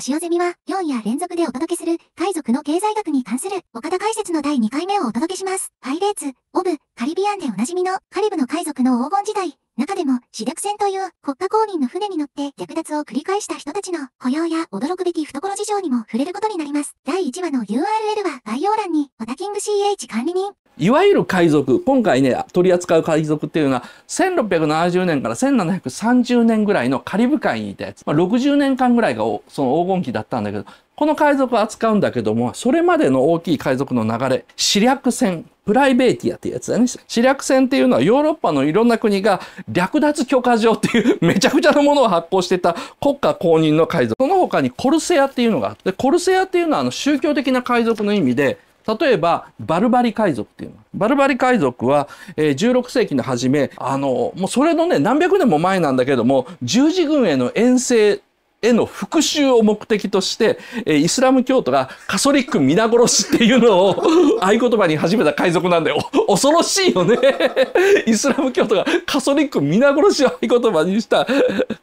お夫ゼミは、4夜連続でお届けする、海賊の経済学に関する、岡田解説の第2回目をお届けします。パイレーツ、オブ、カリビアンでおなじみの、カリブの海賊の黄金時代、中でも、死略船という国家公認の船に乗って略奪を繰り返した人たちの雇用や驚くべき懐事情にも触れることになります。第1話の URL は概要欄に、オタキング CH 管理人。いわゆる海賊、今回ね、取り扱う海賊っていうのは、1670年から1730年ぐらいのカリブ海にいたやつ。まあ、60年間ぐらいがその黄金期だったんだけど、この海賊を扱うんだけども、それまでの大きい海賊の流れ、死略船、プライベーティアっていうやつだね。死略船っていうのはヨーロッパのいろんな国が略奪許可状っていうめちゃくちゃなものを発行してた国家公認の海賊。その他にコルセアっていうのがあって、コルセアっていうのはあの宗教的な海賊の意味で、例えばバルバリ海賊っていうのバルバリ海賊は、えー、16世紀の初めあのもうそれのね何百年も前なんだけども十字軍への遠征への復讐を目的として、えー、イスラム教徒がカソリック皆殺しっていうのを 合言葉に始めた海賊なんだよ。恐ろしいよね。イスラム教徒がカソリック皆殺しを合言葉にした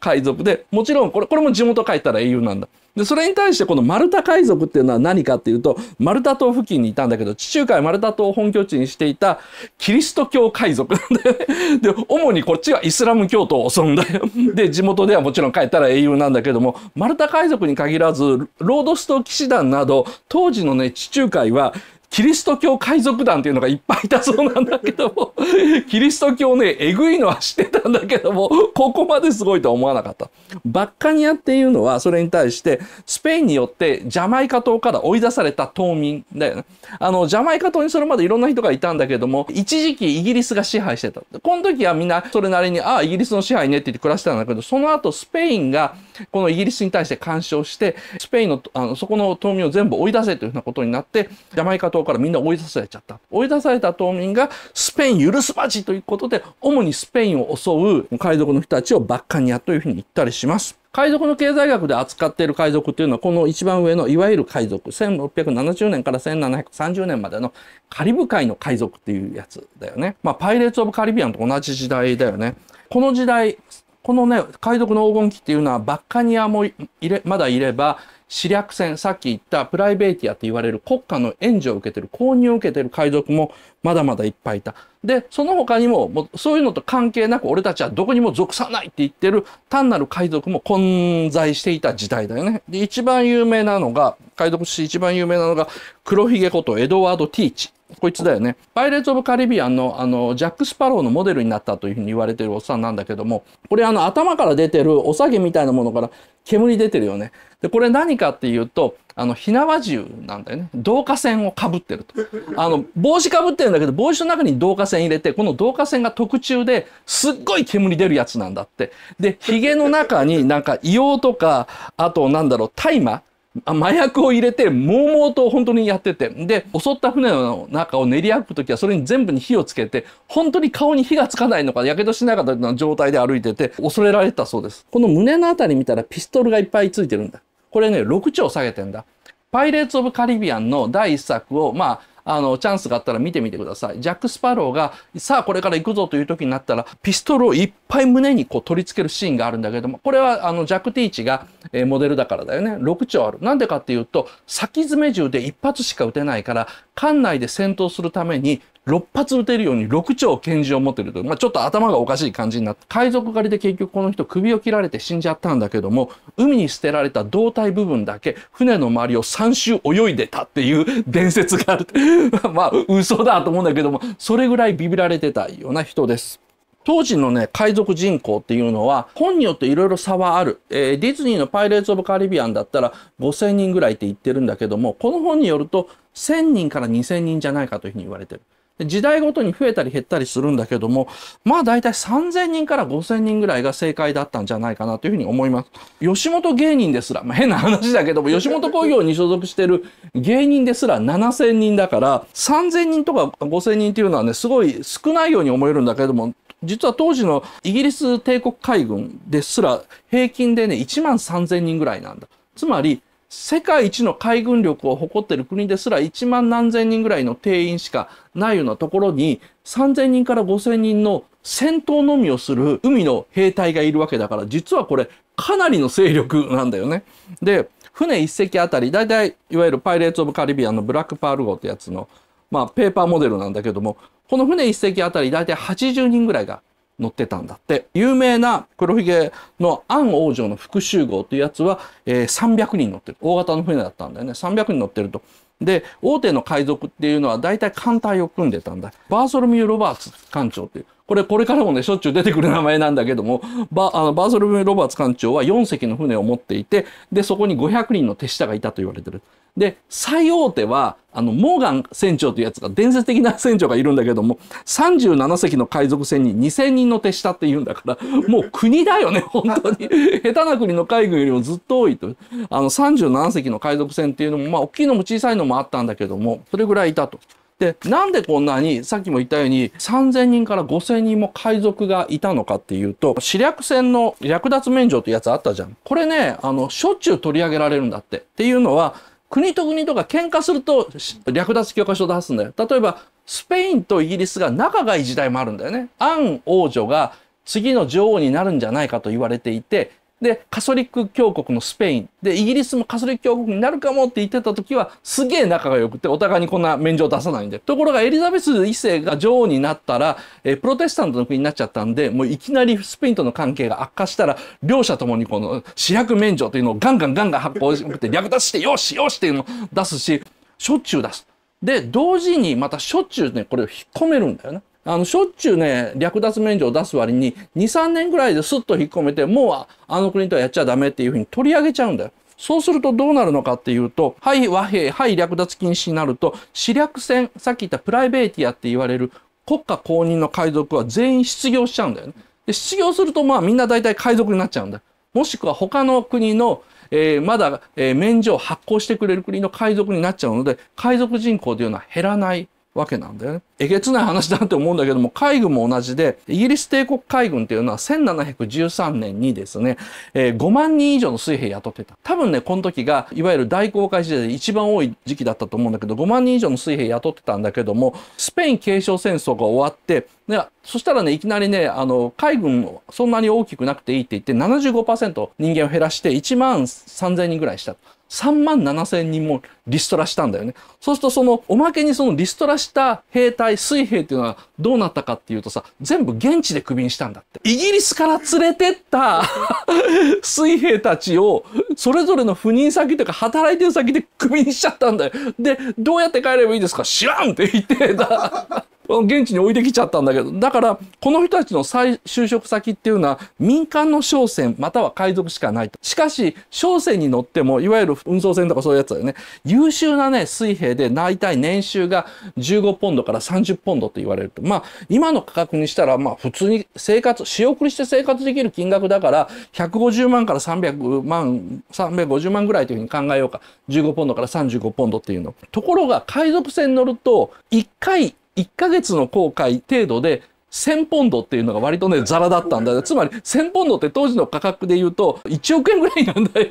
海賊で、もちろんこれ、これも地元帰ったら英雄なんだ。でそれに対してこのマルタ海賊っていうのは何かっていうとマルタ島付近にいたんだけど地中海マルタ島を本拠地にしていたキリスト教海賊なんだよね。で主にこっちはイスラム教徒を襲うんだよ。で地元ではもちろん帰ったら英雄なんだけどもマルタ海賊に限らずロードスト騎士団など当時のね地中海はキリスト教海賊団っていうのがいっぱいいたそうなんだけども、キリスト教ね、えぐいのは知ってたんだけども、ここまですごいとは思わなかった。バッカニアっていうのは、それに対して、スペインによってジャマイカ島から追い出された島民だよね。あの、ジャマイカ島にそれまでいろんな人がいたんだけども、一時期イギリスが支配してた。この時はみんなそれなりに、ああ、イギリスの支配ねって言って暮らしてたんだけど、その後スペインがこのイギリスに対して干渉して、スペインの、あの、そこの島民を全部追い出せというふうなことになって、ジャマイカ島からみんな追い出されちゃった。追い出された島民がスペイン許すまじということで、主にスペインを襲う海賊の人たちをバッカニアというふうに言ったりします。海賊の経済学で扱っている海賊というのは、この一番上のいわゆる海賊、1670年から1730年までのカリブ海の海賊っていうやつだよね。まあ、パイレーツ・オブ・カリビアンと同じ時代だよね。この時代、このね、海賊の黄金期っていうのは、バッカニアもいれ、まだいれば、市略船、さっき言ったプライベーティアて言われる国家の援助を受けてる、購入を受けてる海賊もまだまだいっぱいいた。で、その他にも、もうそういうのと関係なく俺たちはどこにも属さないって言ってる単なる海賊も混在していた時代だよね。で、一番有名なのが、海賊史一番有名なのが、黒ひげことエドワード・ティーチ。こいつだよね。パイレーツ・オブ・カリビアンのあのジャック・スパローのモデルになったというふうに言われてるおっさんなんだけども、これあの頭から出てるお下げみたいなものから煙出てるよね。で、これ何かっていうと、あの、火縄銃なんだよね。導火線をかぶってると。あの、帽子かぶってるんだけど、帽子の中に導火線入れて、この導火線が特注ですっごい煙出るやつなんだって。で、ヒゲの中になんか硫黄とか、あとなんだろう、大麻麻薬を入れてもうもうと本当にやっててで襲った船の中を練り歩く時はそれに全部に火をつけて本当に顔に火がつかないのか火傷しなかったような状態で歩いてて恐れられたそうですこの胸のあたり見たらピストルがいっぱいついてるんだこれね6丁下げてんだパイレーツ・オブ・カリビアンの第1作をまああの、チャンスがあったら見てみてください。ジャック・スパローが、さあこれから行くぞという時になったら、ピストルをいっぱい胸にこう取り付けるシーンがあるんだけども、これはあの、ジャック・ティーチが、えモデルだからだよね。6丁ある。なんでかっていうと、先詰め銃で一発しか撃てないから、艦内で戦闘するために、6発撃てるように6丁拳銃を持ってるという、まあ、ちょっと頭がおかしい感じになって、海賊狩りで結局この人首を切られて死んじゃったんだけども、海に捨てられた胴体部分だけ船の周りを3周泳いでたっていう伝説がある。まあ、嘘だと思うんだけども、それぐらいビビられてたような人です。当時のね、海賊人口っていうのは、本によっていろいろ差はある。えー、ディズニーのパイレーツ・オブ・カリビアンだったら5000人ぐらいって言ってるんだけども、この本によると1000人から2000人じゃないかというふうに言われてる。時代ごとに増えたり減ったりするんだけども、まあ大体3000人から5000人ぐらいが正解だったんじゃないかなというふうに思います。吉本芸人ですら、まあ、変な話だけども、吉本工業に所属してる芸人ですら7000人だから、3000人とか5000人っていうのはね、すごい少ないように思えるんだけども、実は当時のイギリス帝国海軍ですら平均でね、1万3000人ぐらいなんだ。つまり、世界一の海軍力を誇っている国ですら1万何千人ぐらいの定員しかないようなところに3000人から5000人の戦闘のみをする海の兵隊がいるわけだから実はこれかなりの勢力なんだよね。で船1隻あたり大体いわゆるパイレーツ・オブ・カリビアンのブラック・パール号ってやつの、まあ、ペーパーモデルなんだけどもこの船1隻あたり大体80人ぐらいが載ってたんだって。有名な黒ひげのアン王女の復讐号というやつは、えー、300人乗ってる。大型の船だったんだよね。300人乗ってると。で、大手の海賊っていうのは大体艦隊を組んでたんだ。バーソルミュー・ロバーツ艦長っていう。これ、これからもね、しょっちゅう出てくる名前なんだけども、バあのバーソルミュー・ロバーツ艦長は4隻の船を持っていて、で、そこに500人の手下がいたと言われてる。で、最大手は、あの、モーガン船長というやつが、伝説的な船長がいるんだけども、37隻の海賊船に2000人の手下って言うんだから、もう国だよね、本当に。下手な国の海軍よりもずっと多いと。あの、37隻の海賊船っていうのも、まあ、大きいのも小さいのものもあったんだけども、それぐらいいたと。で、なんでこんなに、さっきも言ったように、3000人から5000人も海賊がいたのかっていうと、死略戦の略奪免除ってやつあったじゃん。これね、あの、しょっちゅう取り上げられるんだって。っていうのは、国と国とか喧嘩すると略奪教科書出すんだよ。例えば、スペインとイギリスが仲がいい時代もあるんだよね。アン王女が次の女王になるんじゃないかと言われていて、でカソリック教国のスペインでイギリスもカソリック教国になるかもって言ってた時はすげえ仲が良くてお互いにこんな免状出さないんでところがエリザベス1世が女王になったら、えプロテスタントの国になっちゃったんでもういきなりスペインとの関係が悪化したら両者ともにこの主役免状というのをガンガンガンガン発行して略奪してよしよしっていうのを出すししょっちゅう出す。で同時にまたしょっちゅうねこれを引っ込めるんだよね。あの、しょっちゅうね、略奪免除を出す割に、2、3年ぐらいですっと引っ込めて、もうあの国とはやっちゃダメっていうふうに取り上げちゃうんだよ。そうするとどうなるのかっていうと、はい和平、はい略奪禁止になると、私略戦、さっき言ったプライベーティアって言われる国家公認の海賊は全員失業しちゃうんだよね。で失業するとまあみんな大体海賊になっちゃうんだよ。もしくは他の国の、えー、まだ、えー、免除を発行してくれる国の海賊になっちゃうので、海賊人口というのは減らない。わけなんだよね。えげつない話だって思うんだけども、海軍も同じで、イギリス帝国海軍っていうのは1713年にですね、えー、5万人以上の水兵雇ってた。多分ね、この時が、いわゆる大航海時代で一番多い時期だったと思うんだけど、5万人以上の水兵雇ってたんだけども、スペイン継承戦争が終わって、でそしたらね、いきなりね、あの、海軍そんなに大きくなくていいって言って75、75%人間を減らして1万3000人ぐらいした。3万7千人もリストラしたんだよね。そうするとそのおまけにそのリストラした兵隊、水兵っていうのはどうなったかっていうとさ、全部現地でクビにしたんだって。イギリスから連れてった 水兵たちをそれぞれの赴任先というか働いてる先でクビにしちゃったんだよ。で、どうやって帰ればいいですか知らんって言ってた。現地に置いてきちゃったんだけどだからこの人たちの再就職先っていうのは民間の商船または海賊しかないとしかし商船に乗ってもいわゆる運送船とかそういうやつだよね優秀なね水平で大体年収が15ポンドから30ポンドと言われるとまあ今の価格にしたらまあ普通に生活仕送りして生活できる金額だから150万から300万350万ぐらいというふうに考えようか15ポンドから35ポンドっていうのところが海賊船乗ると1回1ヶ月の航海程度で1000ポンドっていうのが割とね、ザラだったんだつまり、1000ポンドって当時の価格で言うと、1億円ぐらいなんだよ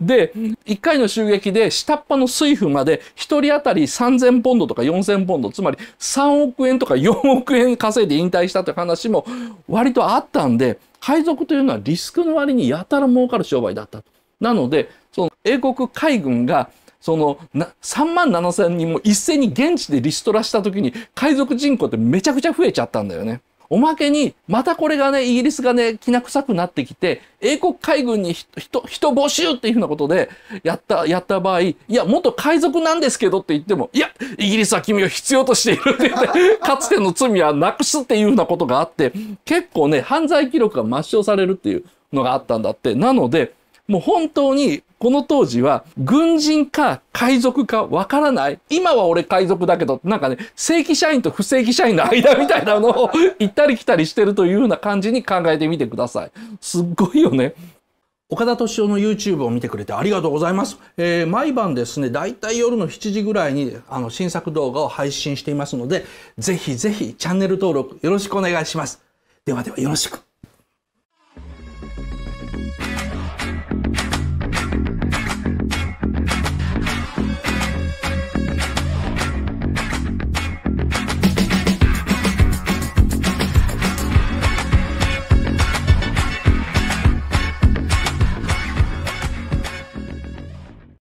で、1回の襲撃で下っ端の水夫まで、1人当たり3000ポンドとか4000ポンド、つまり3億円とか4億円稼いで引退したという話も割とあったんで、配属というのはリスクの割にやたら儲かる商売だった。なので、その英国海軍がそのな3万7千人も一斉に現地でリストラした時に海賊人口ってめちゃくちゃ増えちゃったんだよね。おまけに、またこれがね、イギリスがね、きな臭くなってきて、英国海軍に人、人募集っていうふうなことで、やった、やった場合、いや、元海賊なんですけどって言っても、いや、イギリスは君を必要としているって言って、かつての罪はなくすっていうふうなことがあって、結構ね、犯罪記録が抹消されるっていうのがあったんだって。なので、もう本当にこの当時は軍人か海賊かわからない。今は俺海賊だけど、なんかね、正規社員と不正規社員の間みたいなのを行ったり来たりしてるというような感じに考えてみてください。すっごいよね。岡田敏夫の YouTube を見てくれてありがとうございます。えー、毎晩ですね、だいたい夜の7時ぐらいにあの新作動画を配信していますので、ぜひぜひチャンネル登録よろしくお願いします。ではではよろしく。Thank you.